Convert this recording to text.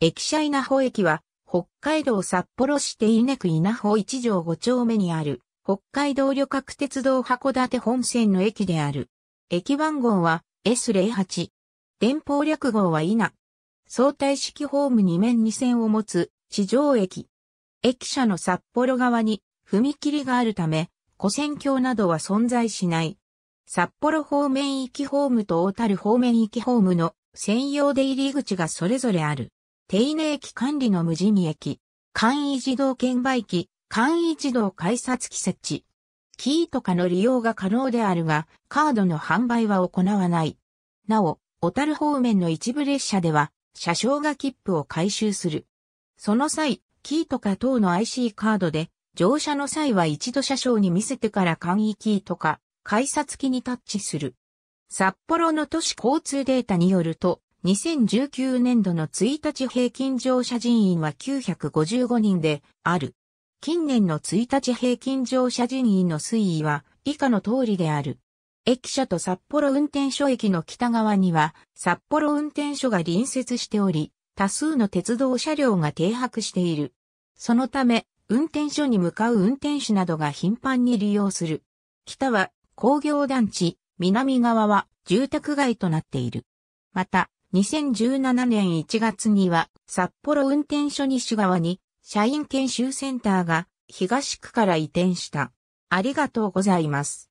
駅舎稲穂駅は、北海道札幌市手稲区稲穂一条五丁目にある、北海道旅客鉄道函館本線の駅である。駅番号は S08。電報略号は稲。相対式ホーム2面2線を持つ、地上駅。駅舎の札幌側に、踏切があるため、古線橋などは存在しない。札幌方面行きホームと大樽方面行きホームの専用出入り口がそれぞれある。手稲駅管理の無人駅、簡易自動券売機、簡易自動改札機設置。キーとかの利用が可能であるが、カードの販売は行わない。なお、小樽方面の一部列車では、車掌が切符を回収する。その際、キーとか等の IC カードで、乗車の際は一度車掌に見せてから簡易キーとか、改札機にタッチする。札幌の都市交通データによると、2019年度の1日平均乗車人員は955人である。近年の1日平均乗車人員の推移は以下の通りである。駅舎と札幌運転所駅の北側には札幌運転所が隣接しており、多数の鉄道車両が停泊している。そのため、運転所に向かう運転手などが頻繁に利用する。北は工業団地、南側は住宅街となっている。また、2017年1月には札幌運転所西側に社員研修センターが東区から移転した。ありがとうございます。